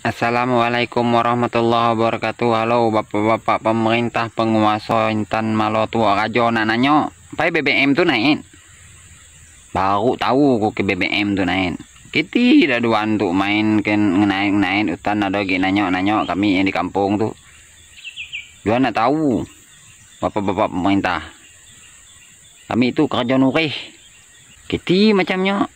Assalamualaikum warahmatullahi wabarakatuh Halo bapak-bapak pemerintah penguasa Intan Malotu Rajo nananyo Pai BBM tuh naik Baru tahu ku ke BBM tuh naik Kita dah dua untuk main ke naik-naik hutan ada ke nanyo-nanyo kami yang di kampung tuh Dua nak tahu Bapak-bapak pemerintah Kami itu kerja nurih Kita macamnya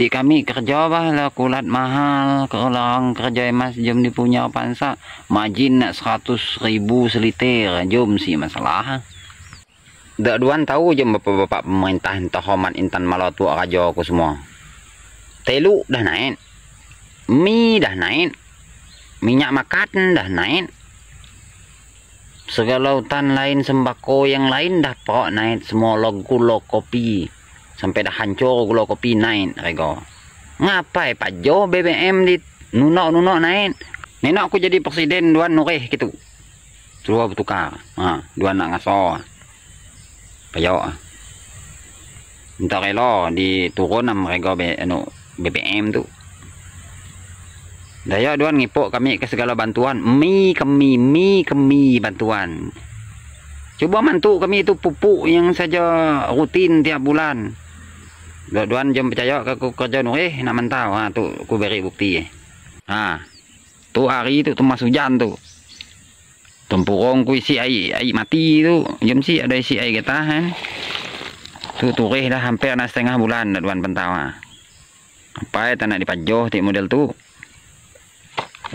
ti kami kerja bah lah kulat mahal kalau kerja mas jom dipunya pansa majin nak seratus ribu seliter jom sih masalah dak duan tahu jom bapak-bapak pemerintah entah hormat intan tua aja aku semua telu dah naik mi dah naik minyak makan dah naik segala hutan lain sembako yang lain dah pok naik semua logo kopi sampai dah hancur kalau kopi naik rego ngapai pak Jo BBM di nunok nunok naik nenek aku jadi presiden dua nureh gitu dua bertukar ah dua nak ngaso jo minta relo di turun am rego be, anu, BBM tu Daya duan ngipuk kami ke segala bantuan. Mi kami, mi kami bantuan. Coba mantu kami itu pupuk yang saja rutin tiap bulan. Doan jom percaya ke ku kerja nu eh nak mentau ha ah, tu aku beri bukti eh. Ha. Ah, tu hari tu tu masujan hujan tu. Tempurung ku isi air, air mati tu. Jom si ada isi air kita kan. Tu turih dah hampir nak setengah bulan dah pentawa pentau ha. Ah. Apa tak nak dipajoh tik model tu.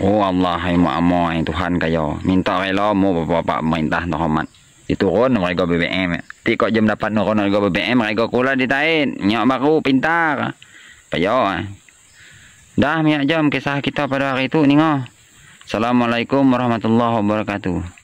Oh Allah hai amoi Tuhan kayo minta rela mu bapak-bapak pemerintah terhormat diturun harga BBM ti kok jam dapat nurun harga BBM harga kula ditain nyok baru pintar payo ya? dah miak jam kisah kita pada hari itu nih Assalamualaikum warahmatullahi wabarakatuh